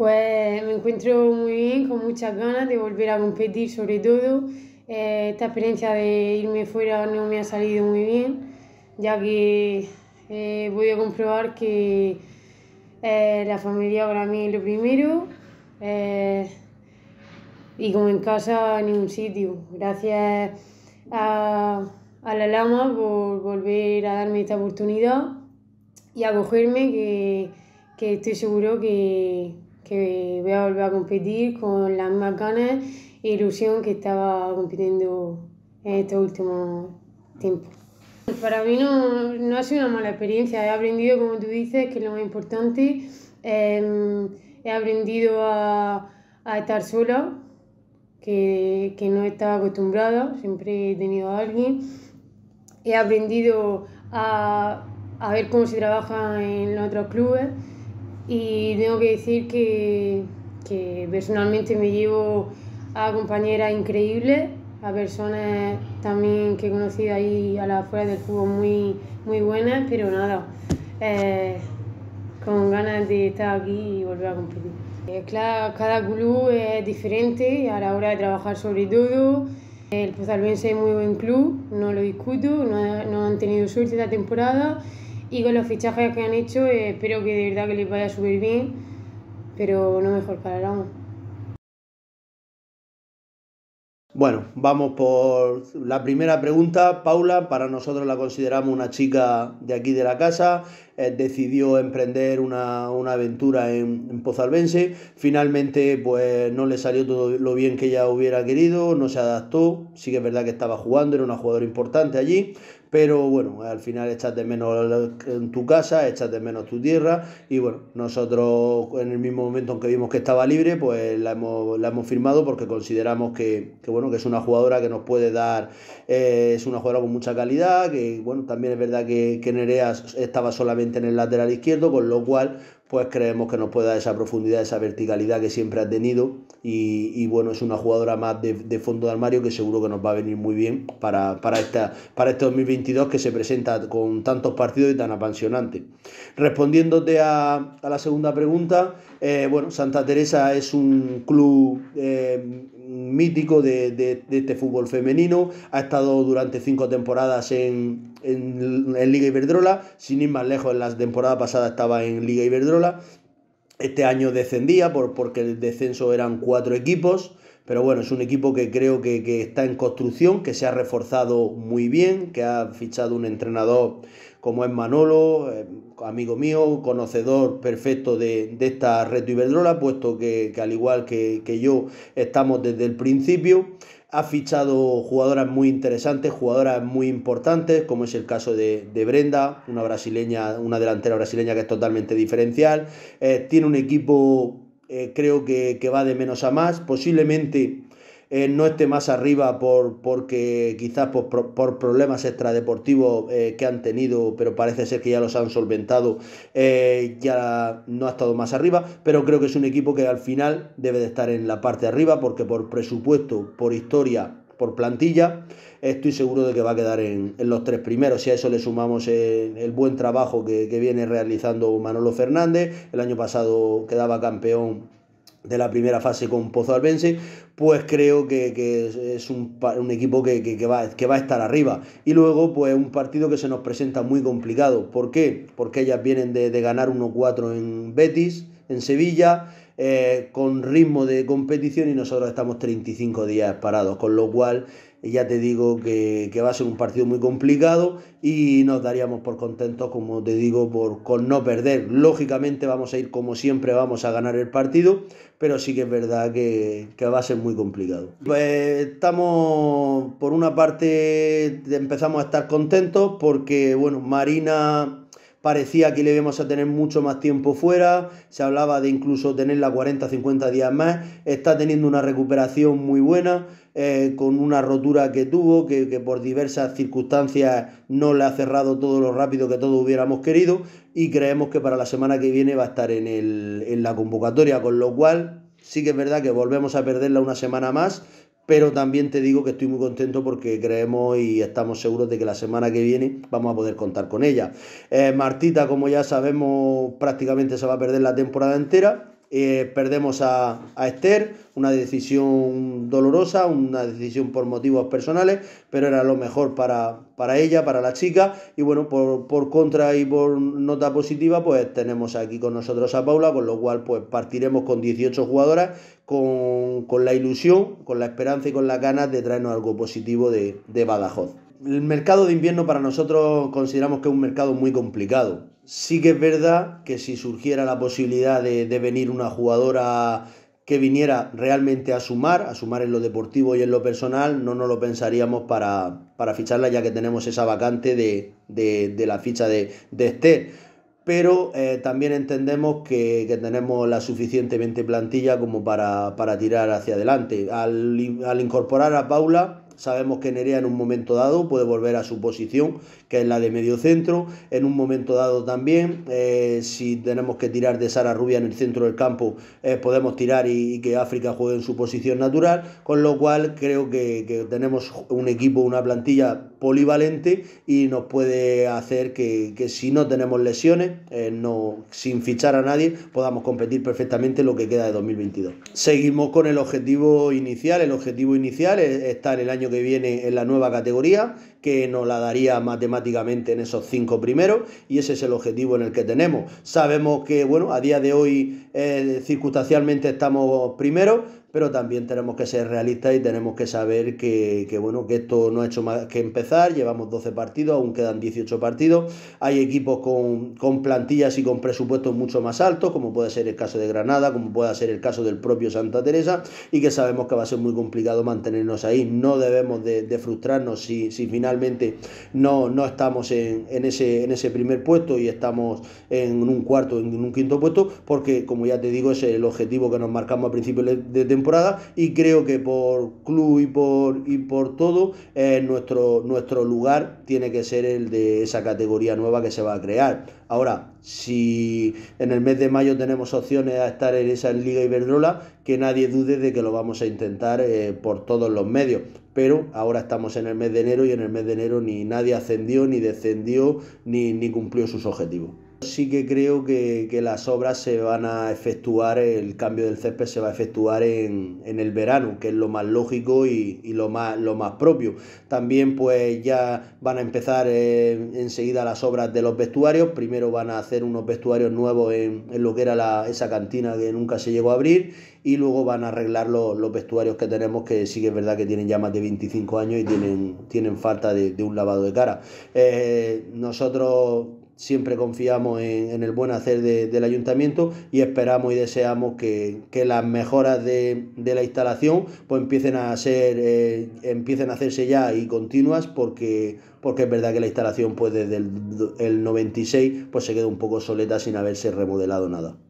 Pues me encuentro muy bien, con muchas ganas de volver a competir sobre todo. Eh, esta experiencia de irme fuera no me ha salido muy bien, ya que eh, voy a comprobar que eh, la familia para mí es lo primero eh, y como en casa en ningún sitio. Gracias a, la Lama por volver a darme esta oportunidad y acogerme que, que estoy seguro que, que voy a volver a competir con las más ganas e ilusión que estaba compitiendo en estos último tiempo. Para mí no, ha sido una mala experiencia, he aprendido, como tú dices, que es lo más importante, em, he aprendido a, estar sola, que, no estaba acostumbrada, siempre he tenido a alguien. He aprendido a, a ver cómo se trabaja en otros clubes y tengo que decir que, que personalmente me llevo a compañeras increíbles, a personas también que he conocido ahí a la afuera del fútbol muy, muy buenas, pero nada, eh, con ganas de estar aquí y volver a competir. Eh, claro, cada club es diferente a la hora de trabajar sobre todo. El Pozalbense es muy buen club, no lo discuto, no, no han tenido suerte esta temporada y con los fichajes que han hecho eh, espero que de verdad que les vaya a subir bien, pero no mejor para el Bueno, vamos por la primera pregunta. Paula, para nosotros la consideramos una chica de aquí de la casa eh, decidió emprender una, aventura en, en, Finalmente, pues no le salió todo lo bien que ella hubiera querido, no se adaptó. Sí que es verdad que estaba jugando, era una jugadora importante allí. Pero bueno, al final echas de menos en tu casa, echas de menos tu tierra. Y bueno, nosotros en el mismo momento en que vimos que estaba libre, pues la hemos, firmado porque consideramos que, bueno, que es una jugadora que nos puede dar, eh, es una jugadora con mucha calidad, que bueno, también es verdad que, que Nereas estaba solamente en el lateral izquierdo, con lo cual pues creemos que nos puede dar esa profundidad, esa verticalidad que siempre ha tenido y, bueno, es una jugadora más de, fondo de armario que seguro que nos va a venir muy bien para, esta, para este 2022 que se presenta con tantos partidos y tan apasionante. Respondiéndote a, la segunda pregunta, eh, bueno, Santa Teresa es un club eh, mítico de, este fútbol femenino, ha estado durante cinco temporadas en, en, en Liga Iberdrola, sin ir más lejos, en la temporada pasada estaba en Liga Iberdrola, este año descendía porque el descenso eran cuatro equipos, pero bueno, es un equipo que creo que, está en construcción, que se ha reforzado muy bien, que ha fichado un entrenador como es Manolo, eh, amigo mío, conocedor perfecto de, esta red Iberdrola, puesto que, al igual que, yo estamos desde el principio. Ha fichado jugadoras muy interesantes, jugadoras muy importantes, como es el caso de, Brenda, una brasileña, una delantera brasileña que es totalmente diferencial. Eh, tiene un equipo eh, creo que, va de menos a más. Posiblemente eh, no esté más arriba por, porque quizás por, problemas extradeportivos eh, que han tenido, pero parece ser que ya los han solventado, ya no ha estado más arriba, pero creo que es un equipo que al final debe de estar en la parte de arriba porque por presupuesto, por historia por plantilla, estoy seguro de que va a quedar en, los tres primeros. Si a eso le sumamos eh, el, buen trabajo que, viene realizando Manolo Fernández, el año pasado quedaba campeón de la primera fase con Pozo Albense, pues creo que, es un, equipo que, va, que va a estar arriba. Y luego, pues un partido que se nos presenta muy complicado. ¿Por qué? Porque ellas vienen de, de ganar 1-4 en Betis, en Sevilla, eh, con ritmo de competición y nosotros estamos 35 días parados, con lo cual ya te digo que, va a ser un partido muy complicado y nos daríamos por contentos, como te digo, por, con no perder. Lógicamente vamos a ir como siempre, vamos a ganar el partido, pero sí que es verdad que, que va a ser muy complicado. Pues estamos, por una parte, empezamos a estar contentos porque, bueno, Marina parecía que le íbamos a tener mucho más tiempo fuera, se hablaba de incluso tenerla 40, 50 días más, está teniendo una recuperación muy buena, eh, con una rotura que tuvo, que, por diversas circunstancias no le ha cerrado todo lo rápido que todos hubiéramos querido, y creemos que para la semana que viene va a estar en, en la convocatoria, con lo cual sí que es verdad que volvemos a perderla una semana más, pero también te digo que estoy muy contento porque creemos y estamos seguros de que la semana que viene vamos a poder contar con ella. Eh, Martita, como ya sabemos, prácticamente se va a perder la temporada entera. Eh, perdemos a, Esther, una decisión dolorosa, una decisión por motivos personales, pero era lo mejor para, para ella, para la chica. Y bueno, por, contra y por nota positiva, pues tenemos aquí con nosotros a Paula, con lo cual pues partiremos con 18 jugadoras, con, con la ilusión, con la esperanza y con las ganas de traernos algo positivo de, de Badajoz el mercado de invierno para nosotros consideramos que es un mercado muy complicado. Sí que es verdad que si surgiera la posibilidad de, venir una jugadora que viniera realmente a sumar, a sumar en lo deportivo y en lo personal, no nos lo pensaríamos para, para ficharla ya que tenemos esa vacante de, de, la ficha de, de Esther. Pero eh, también entendemos que, que, tenemos la suficientemente plantilla como para, para tirar hacia adelante. al incorporar a Paula, Sabemos que Nerea en un momento dado puede volver a su posición, que es la de medio centro. En un momento dado también, eh, si tenemos que tirar de Sara Rubia en el centro del campo, eh, podemos tirar y, que África juegue en su posición natural. Con lo cual creo que, que tenemos un equipo, una plantilla polivalente y nos puede hacer que, si no tenemos lesiones, eh, no, sin fichar a nadie, podamos competir perfectamente lo que queda de 2022. Seguimos con el objetivo inicial. El objetivo inicial es estar el año que viene en la nueva categoría, que nos la daría matemáticamente en esos cinco primeros y ese es el objetivo en el que tenemos. Sabemos que, bueno, a día de hoy eh, circunstancialmente estamos primero, pero también tenemos que ser realistas y tenemos que saber que, bueno, que esto no ha hecho más que empezar, llevamos 12 partidos, aún quedan 18 partidos, hay equipos con, con, plantillas y con presupuestos mucho más altos, como puede ser el caso de Granada, como puede ser el caso del propio Santa Teresa, y que sabemos que va a ser muy complicado mantenernos ahí, no debemos de, frustrarnos si, finalmente no, no estamos en, ese, en ese primer puesto y estamos en un cuarto, en un quinto puesto, porque como ya te digo, es el objetivo que nos marcamos al principio de temporada, y creo que por club y por, y por todo eh, nuestro, lugar tiene que ser el de esa categoría nueva que se va a crear. Ahora, si en el mes de mayo tenemos opciones a estar en esa Liga Iberdrola, que nadie dude de que lo vamos a intentar eh, por todos los medios. Pero ahora estamos en el mes de enero y en el mes de enero ni nadie ascendió, ni descendió, ni cumplió sus objetivos. Sí que creo que, las obras se van a efectuar, el cambio del césped se va a efectuar en, el verano, que es lo más lógico y, lo, más, lo más propio. También pues ya van a empezar eh, enseguida las obras de los vestuarios. Primero van a hacer unos vestuarios nuevos en, lo que era esa cantina que nunca se llegó a abrir y luego van a arreglar los, vestuarios que tenemos, que sí que es verdad que tienen ya más de 25 años y tienen, tienen falta de, un lavado de cara. Eh, nosotros siempre confiamos en, en el buen hacer de, del ayuntamiento y esperamos y deseamos que, las mejoras de, de, la instalación pues empiecen a ser eh, empiecen a hacerse ya y continuas porque porque es verdad que la instalación pues desde el, el 96 pues se queda un poco soleta sin haberse remodelado nada.